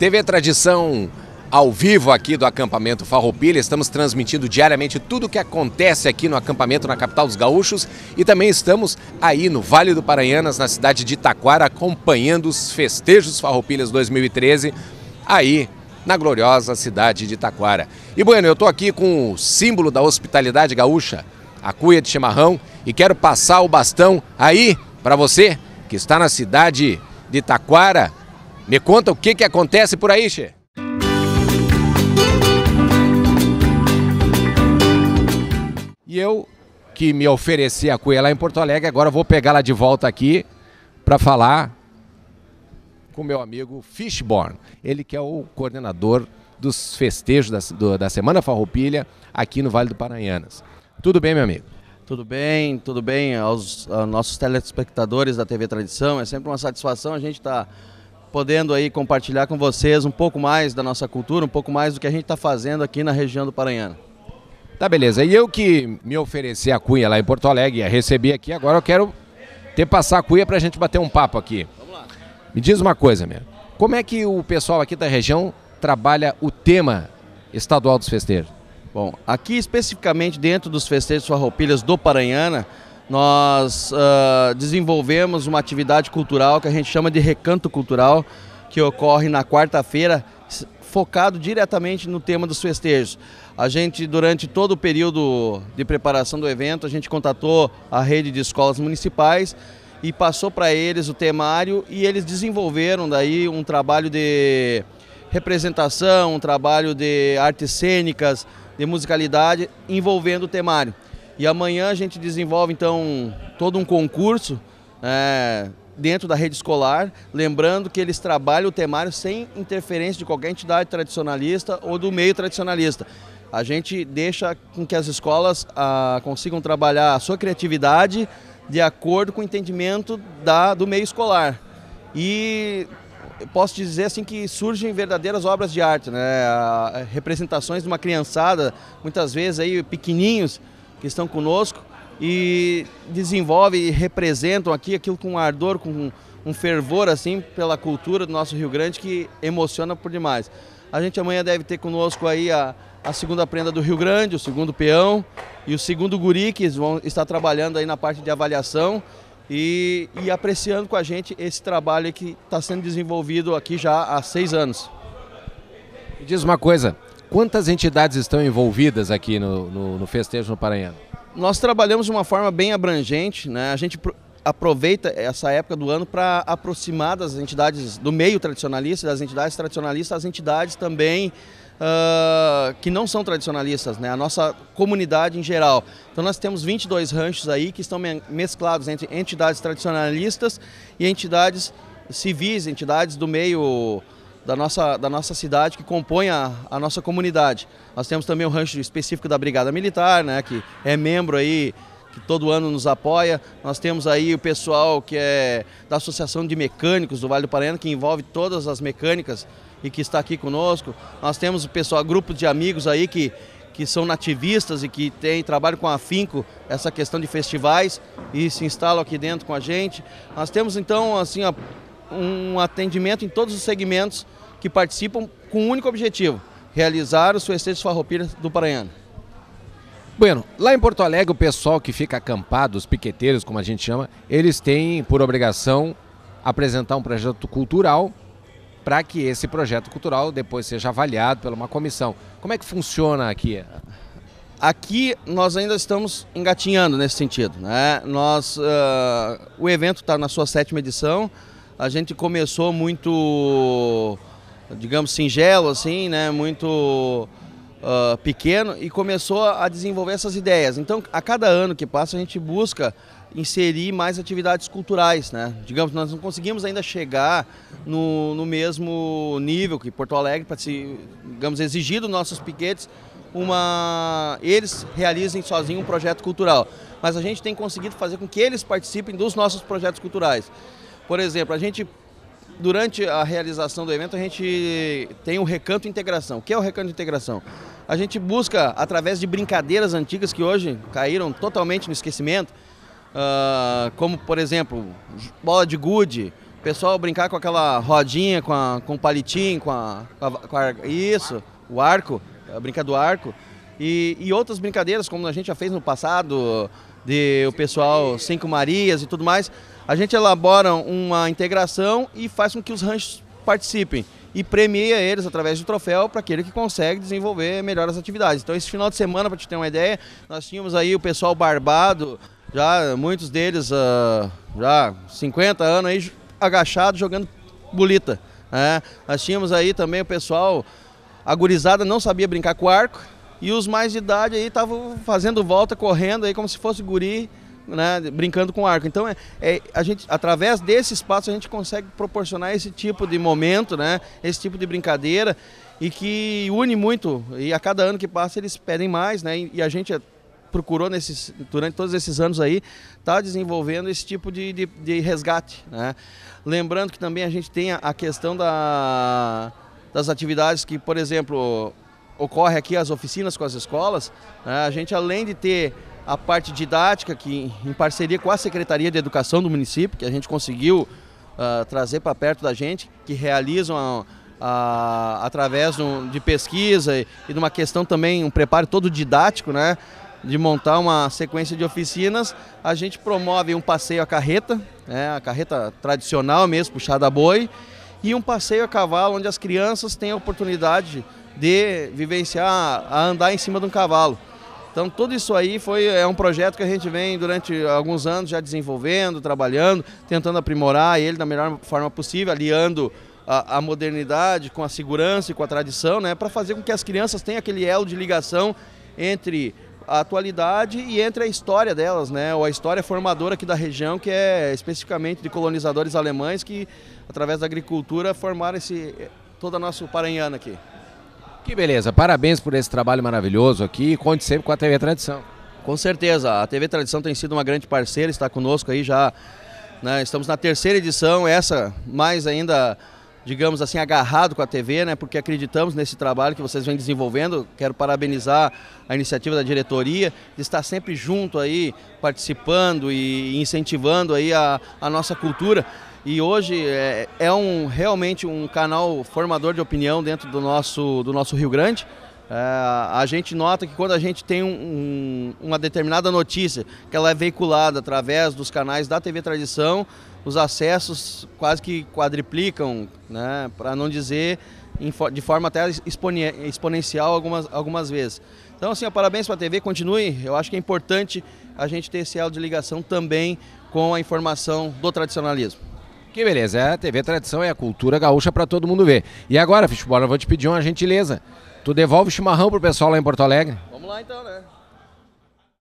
TV Tradição ao vivo aqui do acampamento Farroupilha. Estamos transmitindo diariamente tudo o que acontece aqui no acampamento na capital dos gaúchos e também estamos aí no Vale do Paranhanas, na cidade de Taquara, acompanhando os festejos Farroupilhas 2013 aí na gloriosa cidade de Taquara. E bueno, eu estou aqui com o símbolo da hospitalidade gaúcha, a cuia de chimarrão, e quero passar o bastão aí para você que está na cidade de Taquara. Me conta o que, que acontece por aí, Che. E eu que me ofereci a cuia lá em Porto Alegre, agora vou pegá-la de volta aqui para falar com meu amigo Fishborn, ele que é o coordenador dos festejos da, do, da Semana Farroupilha aqui no Vale do Paranhanas. Tudo bem, meu amigo? Tudo bem, tudo bem aos, aos nossos telespectadores da TV Tradição. É sempre uma satisfação a gente estar tá podendo aí compartilhar com vocês um pouco mais da nossa cultura, um pouco mais do que a gente está fazendo aqui na região do Paranhana. Tá, beleza. E eu que me ofereci a cuia lá em Porto Alegre, a recebi aqui, agora eu quero ter passar a cuia para a gente bater um papo aqui. Me diz uma coisa, meu. Como é que o pessoal aqui da região trabalha o tema estadual dos festejos? Bom, aqui especificamente dentro dos festejos Farroupilhas do Paranhana, nós uh, desenvolvemos uma atividade cultural que a gente chama de recanto cultural, que ocorre na quarta-feira, focado diretamente no tema dos festejos. A gente, durante todo o período de preparação do evento, a gente contatou a rede de escolas municipais e passou para eles o temário e eles desenvolveram daí um trabalho de representação, um trabalho de artes cênicas, de musicalidade envolvendo o temário. E amanhã a gente desenvolve então todo um concurso é, dentro da rede escolar, lembrando que eles trabalham o temário sem interferência de qualquer entidade tradicionalista ou do meio tradicionalista. A gente deixa com que as escolas ah, consigam trabalhar a sua criatividade, de acordo com o entendimento da, do meio escolar. E posso dizer assim que surgem verdadeiras obras de arte, né? representações de uma criançada, muitas vezes aí pequeninhos que estão conosco e desenvolve e representam aqui aquilo com ardor, com um fervor assim pela cultura do nosso Rio Grande que emociona por demais. A gente amanhã deve ter conosco aí a a segunda prenda do Rio Grande, o segundo peão e o segundo guri, que vão estar trabalhando aí na parte de avaliação e, e apreciando com a gente esse trabalho que está sendo desenvolvido aqui já há seis anos. diz uma coisa, quantas entidades estão envolvidas aqui no, no, no festejo no Paranhão? Nós trabalhamos de uma forma bem abrangente, né? A gente aproveita essa época do ano para aproximar das entidades do meio tradicionalista, das entidades tradicionalistas, as entidades também uh, que não são tradicionalistas, né? a nossa comunidade em geral. Então nós temos 22 ranchos aí que estão mesclados entre entidades tradicionalistas e entidades civis, entidades do meio da nossa, da nossa cidade que compõem a, a nossa comunidade. Nós temos também o um rancho específico da Brigada Militar, né? que é membro aí que todo ano nos apoia. Nós temos aí o pessoal que é da Associação de Mecânicos do Vale do Paraná, que envolve todas as mecânicas e que está aqui conosco. Nós temos o pessoal, grupo de amigos aí que, que são nativistas e que tem, trabalham com afinco essa questão de festivais e se instalam aqui dentro com a gente. Nós temos então assim um atendimento em todos os segmentos que participam com um único objetivo, realizar os festejos farroupilhas do Paranhano. Bueno, lá em Porto Alegre, o pessoal que fica acampado, os piqueteiros, como a gente chama, eles têm por obrigação apresentar um projeto cultural para que esse projeto cultural depois seja avaliado por uma comissão. Como é que funciona aqui? Aqui nós ainda estamos engatinhando nesse sentido. Né? Nós, uh, o evento está na sua sétima edição. A gente começou muito, digamos, singelo, assim, né? muito uh, pequeno e começou a desenvolver essas ideias. Então, a cada ano que passa, a gente busca inserir mais atividades culturais, né? Digamos, nós não conseguimos ainda chegar no, no mesmo nível que Porto Alegre para se, digamos, exigir dos nossos piquetes uma eles realizem sozinho um projeto cultural, mas a gente tem conseguido fazer com que eles participem dos nossos projetos culturais. Por exemplo, a gente durante a realização do evento, a gente tem o Recanto Integração. O que é o Recanto Integração? A gente busca, através de brincadeiras antigas que hoje caíram totalmente no esquecimento, uh, como, por exemplo, bola de gude, o pessoal brincar com aquela rodinha, com, a, com o palitinho, com, a, com a, isso, o arco, brincar do arco. E, e outras brincadeiras, como a gente já fez no passado, de o pessoal Cinco Marias e tudo mais, a gente elabora uma integração e faz com que os ranchos participem e premia eles através do troféu para aquele que consegue desenvolver melhor as atividades. Então, esse final de semana, para te ter uma ideia, nós tínhamos aí o pessoal barbado, já muitos deles uh, já 50 anos aí agachado jogando bolita. Né? Nós tínhamos aí também o pessoal agorizada, não sabia brincar com arco, e os mais de idade aí estavam fazendo volta, correndo aí como se fosse guri, né, brincando com arco. Então, é, é, a gente, através desse espaço, a gente consegue proporcionar esse tipo de momento, né, esse tipo de brincadeira, e que une muito. E a cada ano que passa, eles pedem mais, né, e, e a gente é, procurou nesses, durante todos esses anos aí, tá desenvolvendo esse tipo de, de, de resgate. Né. Lembrando que também a gente tem a, a questão da, das atividades que, por exemplo, ocorre aqui as oficinas com as escolas, né? a gente além de ter a parte didática que em parceria com a Secretaria de Educação do município, que a gente conseguiu uh, trazer para perto da gente, que realizam a, a, através um, de pesquisa e, e de uma questão também, um preparo todo didático, né? de montar uma sequência de oficinas. A gente promove um passeio a carreta, né, a carreta tradicional mesmo, puxada a boi, e um passeio a cavalo, onde as crianças têm a oportunidade de vivenciar a andar em cima de um cavalo. Então tudo isso aí foi é um projeto que a gente vem durante alguns anos já desenvolvendo, trabalhando, tentando aprimorar ele da melhor forma possível, aliando a, a modernidade com a segurança e com a tradição, né, para fazer com que as crianças tenham aquele elo de ligação entre a atualidade e entre a história delas, né? Ou a história formadora aqui da região, que é especificamente de colonizadores alemães que, através da agricultura, formaram esse, eh, todo nosso nossa paranhana aqui. Que beleza, parabéns por esse trabalho maravilhoso aqui. Conte sempre com a TV Tradição. Com certeza, a TV Tradição tem sido uma grande parceira, está conosco aí já. Né, estamos na terceira edição, essa mais ainda, digamos assim, agarrado com a TV, né, porque acreditamos nesse trabalho que vocês vêm desenvolvendo. Quero parabenizar a iniciativa da diretoria de estar sempre junto aí, participando e incentivando aí a, a nossa cultura e hoje é, é, um, realmente um canal formador de opinião dentro do nosso, do nosso Rio Grande. É, a gente nota que quando a gente tem um, um, uma determinada notícia que ela é veiculada através dos canais da TV Tradição, os acessos quase que quadriplicam, né, para não dizer de forma até exponencial algumas, algumas vezes. Então, assim, ó, parabéns para a TV, continue. Eu acho que é importante a gente ter esse elo de ligação também com a informação do tradicionalismo. Que beleza, é a TV Tradição, é a cultura gaúcha para todo mundo ver. E agora, Fishbola, eu vou te pedir uma gentileza. Tu devolve o chimarrão pro pessoal lá em Porto Alegre? Vamos lá então, né?